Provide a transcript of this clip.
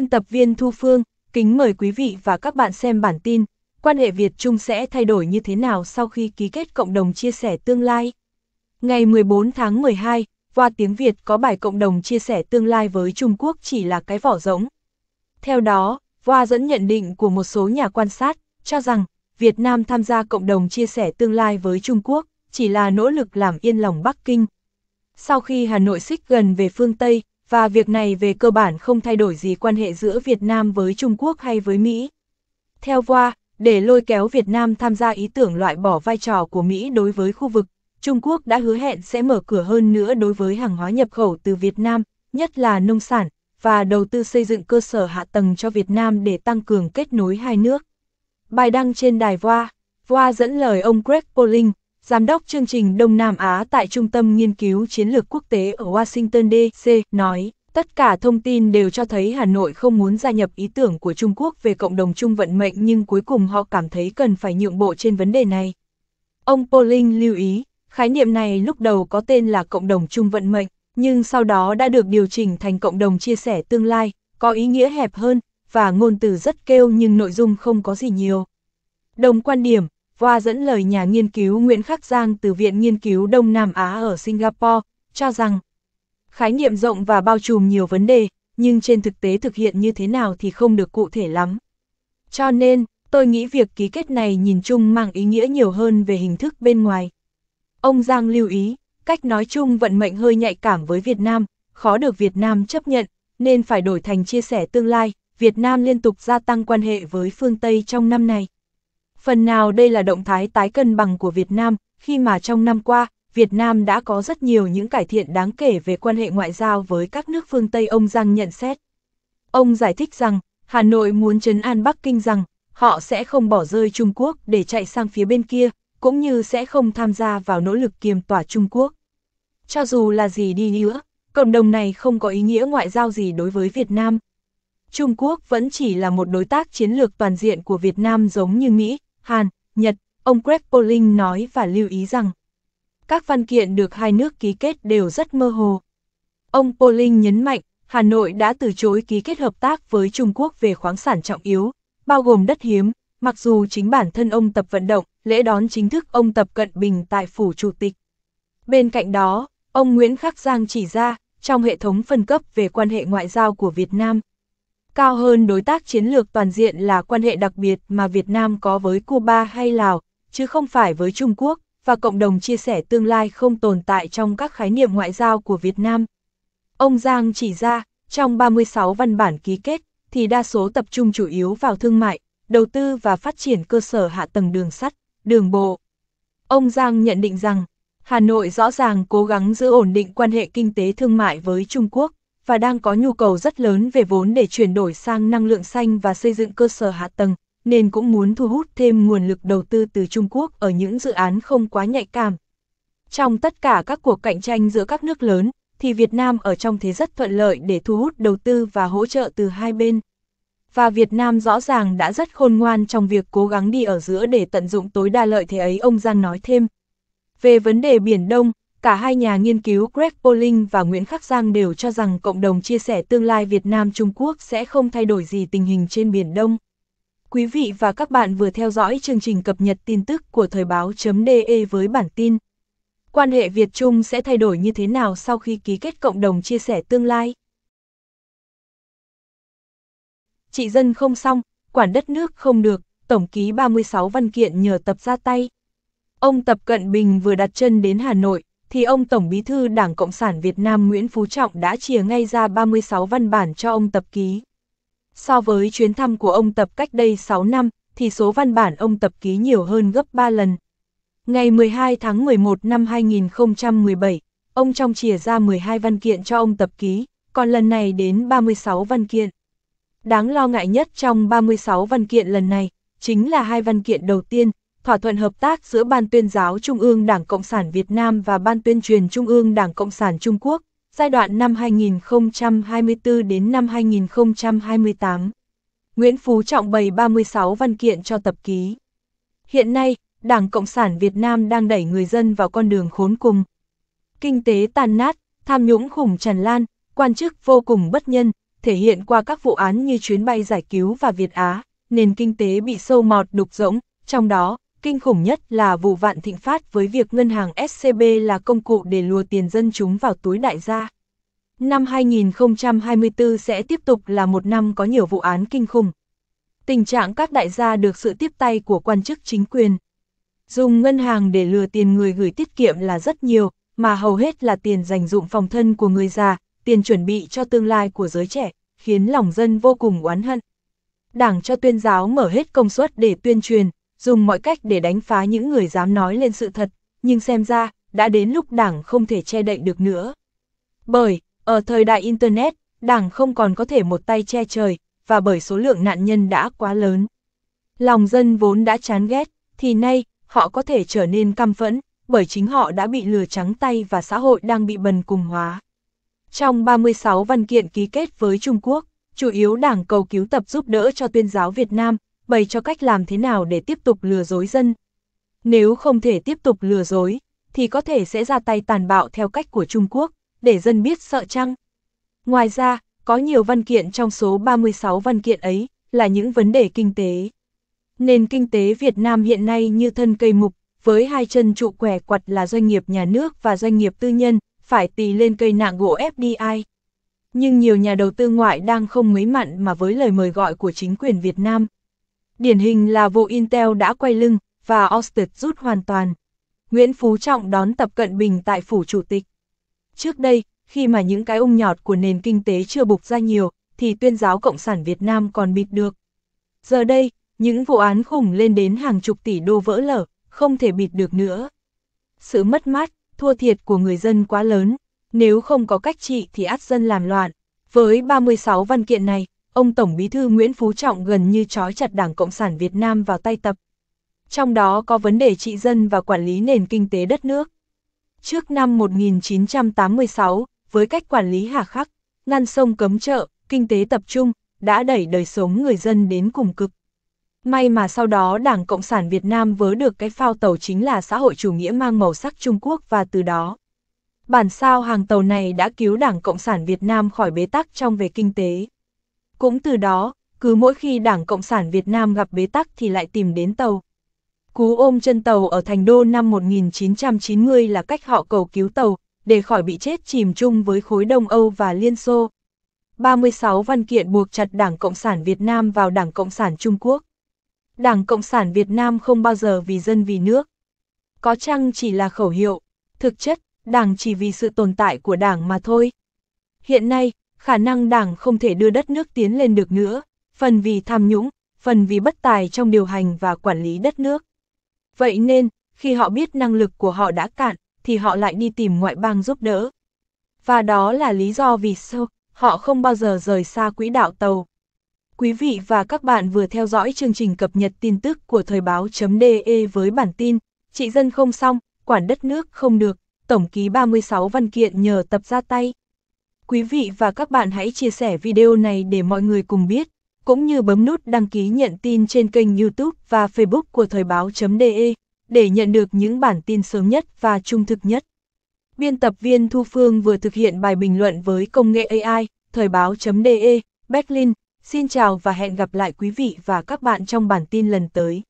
Biên tập viên Thu Phương, kính mời quý vị và các bạn xem bản tin, quan hệ Việt-Trung sẽ thay đổi như thế nào sau khi ký kết cộng đồng chia sẻ tương lai. Ngày 14 tháng 12, qua tiếng Việt có bài cộng đồng chia sẻ tương lai với Trung Quốc chỉ là cái vỏ rỗng. Theo đó, Hoa dẫn nhận định của một số nhà quan sát, cho rằng Việt Nam tham gia cộng đồng chia sẻ tương lai với Trung Quốc chỉ là nỗ lực làm yên lòng Bắc Kinh. Sau khi Hà Nội xích gần về phương Tây, và việc này về cơ bản không thay đổi gì quan hệ giữa Việt Nam với Trung Quốc hay với Mỹ. Theo Hoa, để lôi kéo Việt Nam tham gia ý tưởng loại bỏ vai trò của Mỹ đối với khu vực, Trung Quốc đã hứa hẹn sẽ mở cửa hơn nữa đối với hàng hóa nhập khẩu từ Việt Nam, nhất là nông sản, và đầu tư xây dựng cơ sở hạ tầng cho Việt Nam để tăng cường kết nối hai nước. Bài đăng trên đài Voa, Voa dẫn lời ông Greg Poling. Giám đốc chương trình Đông Nam Á tại Trung tâm Nghiên cứu Chiến lược Quốc tế ở Washington DC nói, tất cả thông tin đều cho thấy Hà Nội không muốn gia nhập ý tưởng của Trung Quốc về cộng đồng chung vận mệnh nhưng cuối cùng họ cảm thấy cần phải nhượng bộ trên vấn đề này. Ông Pauling lưu ý, khái niệm này lúc đầu có tên là cộng đồng chung vận mệnh, nhưng sau đó đã được điều chỉnh thành cộng đồng chia sẻ tương lai, có ý nghĩa hẹp hơn, và ngôn từ rất kêu nhưng nội dung không có gì nhiều. Đồng quan điểm, qua dẫn lời nhà nghiên cứu Nguyễn Khắc Giang từ Viện Nghiên cứu Đông Nam Á ở Singapore, cho rằng khái niệm rộng và bao trùm nhiều vấn đề, nhưng trên thực tế thực hiện như thế nào thì không được cụ thể lắm. Cho nên, tôi nghĩ việc ký kết này nhìn chung mang ý nghĩa nhiều hơn về hình thức bên ngoài. Ông Giang lưu ý, cách nói chung vận mệnh hơi nhạy cảm với Việt Nam, khó được Việt Nam chấp nhận, nên phải đổi thành chia sẻ tương lai, Việt Nam liên tục gia tăng quan hệ với phương Tây trong năm này. Phần nào đây là động thái tái cân bằng của Việt Nam, khi mà trong năm qua, Việt Nam đã có rất nhiều những cải thiện đáng kể về quan hệ ngoại giao với các nước phương Tây ông Giang nhận xét. Ông giải thích rằng, Hà Nội muốn chấn an Bắc Kinh rằng, họ sẽ không bỏ rơi Trung Quốc để chạy sang phía bên kia, cũng như sẽ không tham gia vào nỗ lực kiềm tỏa Trung Quốc. Cho dù là gì đi nữa, cộng đồng này không có ý nghĩa ngoại giao gì đối với Việt Nam. Trung Quốc vẫn chỉ là một đối tác chiến lược toàn diện của Việt Nam giống như Mỹ, Hàn, Nhật, ông Greg Poling nói và lưu ý rằng các văn kiện được hai nước ký kết đều rất mơ hồ. Ông Poling nhấn mạnh, Hà Nội đã từ chối ký kết hợp tác với Trung Quốc về khoáng sản trọng yếu, bao gồm đất hiếm, mặc dù chính bản thân ông Tập vận động, lễ đón chính thức ông Tập Cận Bình tại Phủ Chủ tịch. Bên cạnh đó, ông Nguyễn Khắc Giang chỉ ra, trong hệ thống phân cấp về quan hệ ngoại giao của Việt Nam, cao hơn đối tác chiến lược toàn diện là quan hệ đặc biệt mà Việt Nam có với Cuba hay Lào, chứ không phải với Trung Quốc, và cộng đồng chia sẻ tương lai không tồn tại trong các khái niệm ngoại giao của Việt Nam. Ông Giang chỉ ra, trong 36 văn bản ký kết, thì đa số tập trung chủ yếu vào thương mại, đầu tư và phát triển cơ sở hạ tầng đường sắt, đường bộ. Ông Giang nhận định rằng, Hà Nội rõ ràng cố gắng giữ ổn định quan hệ kinh tế thương mại với Trung Quốc, và đang có nhu cầu rất lớn về vốn để chuyển đổi sang năng lượng xanh và xây dựng cơ sở hạ tầng, nên cũng muốn thu hút thêm nguồn lực đầu tư từ Trung Quốc ở những dự án không quá nhạy cảm. Trong tất cả các cuộc cạnh tranh giữa các nước lớn, thì Việt Nam ở trong thế rất thuận lợi để thu hút đầu tư và hỗ trợ từ hai bên. Và Việt Nam rõ ràng đã rất khôn ngoan trong việc cố gắng đi ở giữa để tận dụng tối đa lợi thế ấy ông Giang nói thêm. Về vấn đề Biển Đông, cả hai nhà nghiên cứu Greg Poling và Nguyễn Khắc Giang đều cho rằng cộng đồng chia sẻ tương lai Việt Nam-Trung Quốc sẽ không thay đổi gì tình hình trên Biển Đông. Quý vị và các bạn vừa theo dõi chương trình cập nhật tin tức của Thời báo.de với bản tin Quan hệ Việt-Trung sẽ thay đổi như thế nào sau khi ký kết cộng đồng chia sẻ tương lai? Chị dân không xong, quản đất nước không được, tổng ký 36 văn kiện nhờ tập ra tay. Ông Tập Cận Bình vừa đặt chân đến Hà Nội, thì ông Tổng Bí thư Đảng Cộng sản Việt Nam Nguyễn Phú Trọng đã chia ngay ra 36 văn bản cho ông Tập ký. So với chuyến thăm của ông Tập cách đây 6 năm, thì số văn bản ông Tập ký nhiều hơn gấp 3 lần. Ngày 12 tháng 11 năm 2017, ông trong chia ra 12 văn kiện cho ông Tập ký, còn lần này đến 36 văn kiện. Đáng lo ngại nhất trong 36 văn kiện lần này, chính là hai văn kiện đầu tiên, thỏa thuận hợp tác giữa Ban tuyên giáo Trung ương Đảng Cộng sản Việt Nam và Ban tuyên truyền Trung ương Đảng Cộng sản Trung Quốc, giai đoạn năm 2024 đến năm 2028. Nguyễn Phú Trọng bày 36 văn kiện cho tập ký. Hiện nay, Đảng Cộng sản Việt Nam đang đẩy người dân vào con đường khốn cùng. Kinh tế tàn nát, tham nhũng khủng tràn lan, quan chức vô cùng bất nhân, thể hiện qua các vụ án như chuyến bay giải cứu và Việt Á, nền kinh tế bị sâu mọt đục rỗng, trong đó, Kinh khủng nhất là vụ vạn thịnh phát với việc ngân hàng SCB là công cụ để lùa tiền dân chúng vào túi đại gia. Năm 2024 sẽ tiếp tục là một năm có nhiều vụ án kinh khủng. Tình trạng các đại gia được sự tiếp tay của quan chức chính quyền. Dùng ngân hàng để lừa tiền người gửi tiết kiệm là rất nhiều, mà hầu hết là tiền dành dụng phòng thân của người già, tiền chuẩn bị cho tương lai của giới trẻ, khiến lòng dân vô cùng oán hận. Đảng cho tuyên giáo mở hết công suất để tuyên truyền, dùng mọi cách để đánh phá những người dám nói lên sự thật, nhưng xem ra, đã đến lúc đảng không thể che đậy được nữa. Bởi, ở thời đại Internet, đảng không còn có thể một tay che trời, và bởi số lượng nạn nhân đã quá lớn. Lòng dân vốn đã chán ghét, thì nay, họ có thể trở nên căm phẫn, bởi chính họ đã bị lừa trắng tay và xã hội đang bị bần cùng hóa. Trong 36 văn kiện ký kết với Trung Quốc, chủ yếu đảng cầu cứu tập giúp đỡ cho tuyên giáo Việt Nam, bày cho cách làm thế nào để tiếp tục lừa dối dân. Nếu không thể tiếp tục lừa dối, thì có thể sẽ ra tay tàn bạo theo cách của Trung Quốc, để dân biết sợ chăng. Ngoài ra, có nhiều văn kiện trong số 36 văn kiện ấy là những vấn đề kinh tế. Nền kinh tế Việt Nam hiện nay như thân cây mục, với hai chân trụ quẻ quặt là doanh nghiệp nhà nước và doanh nghiệp tư nhân, phải tì lên cây nạng gỗ FDI. Nhưng nhiều nhà đầu tư ngoại đang không mấy mặn mà với lời mời gọi của chính quyền Việt Nam, Điển hình là vụ Intel đã quay lưng, và Austin rút hoàn toàn. Nguyễn Phú Trọng đón Tập Cận Bình tại Phủ Chủ tịch. Trước đây, khi mà những cái ung nhọt của nền kinh tế chưa bục ra nhiều, thì tuyên giáo Cộng sản Việt Nam còn bịt được. Giờ đây, những vụ án khủng lên đến hàng chục tỷ đô vỡ lở, không thể bịt được nữa. Sự mất mát, thua thiệt của người dân quá lớn, nếu không có cách trị thì át dân làm loạn. Với 36 văn kiện này, ông Tổng Bí thư Nguyễn Phú Trọng gần như trói chặt Đảng Cộng sản Việt Nam vào tay tập. Trong đó có vấn đề trị dân và quản lý nền kinh tế đất nước. Trước năm 1986, với cách quản lý hà khắc, ngăn sông cấm chợ, kinh tế tập trung, đã đẩy đời sống người dân đến cùng cực. May mà sau đó Đảng Cộng sản Việt Nam vớ được cái phao tàu chính là xã hội chủ nghĩa mang màu sắc Trung Quốc và từ đó. Bản sao hàng tàu này đã cứu Đảng Cộng sản Việt Nam khỏi bế tắc trong về kinh tế. Cũng từ đó, cứ mỗi khi Đảng Cộng sản Việt Nam gặp bế tắc thì lại tìm đến tàu. Cú ôm chân tàu ở Thành Đô năm 1990 là cách họ cầu cứu tàu, để khỏi bị chết chìm chung với khối Đông Âu và Liên Xô. 36 văn kiện buộc chặt Đảng Cộng sản Việt Nam vào Đảng Cộng sản Trung Quốc. Đảng Cộng sản Việt Nam không bao giờ vì dân vì nước. Có chăng chỉ là khẩu hiệu, thực chất, Đảng chỉ vì sự tồn tại của Đảng mà thôi. Hiện nay, khả năng đảng không thể đưa đất nước tiến lên được nữa, phần vì tham nhũng, phần vì bất tài trong điều hành và quản lý đất nước. Vậy nên, khi họ biết năng lực của họ đã cạn, thì họ lại đi tìm ngoại bang giúp đỡ. Và đó là lý do vì sao họ không bao giờ rời xa quỹ đạo tàu. Quý vị và các bạn vừa theo dõi chương trình cập nhật tin tức của Thời báo.de với bản tin Chị dân không xong, quản đất nước không được, tổng ký 36 văn kiện nhờ tập ra tay. Quý vị và các bạn hãy chia sẻ video này để mọi người cùng biết, cũng như bấm nút đăng ký nhận tin trên kênh YouTube và Facebook của Thời báo.de để nhận được những bản tin sớm nhất và trung thực nhất. Biên tập viên Thu Phương vừa thực hiện bài bình luận với công nghệ AI, Thời báo.de, Berlin. Xin chào và hẹn gặp lại quý vị và các bạn trong bản tin lần tới.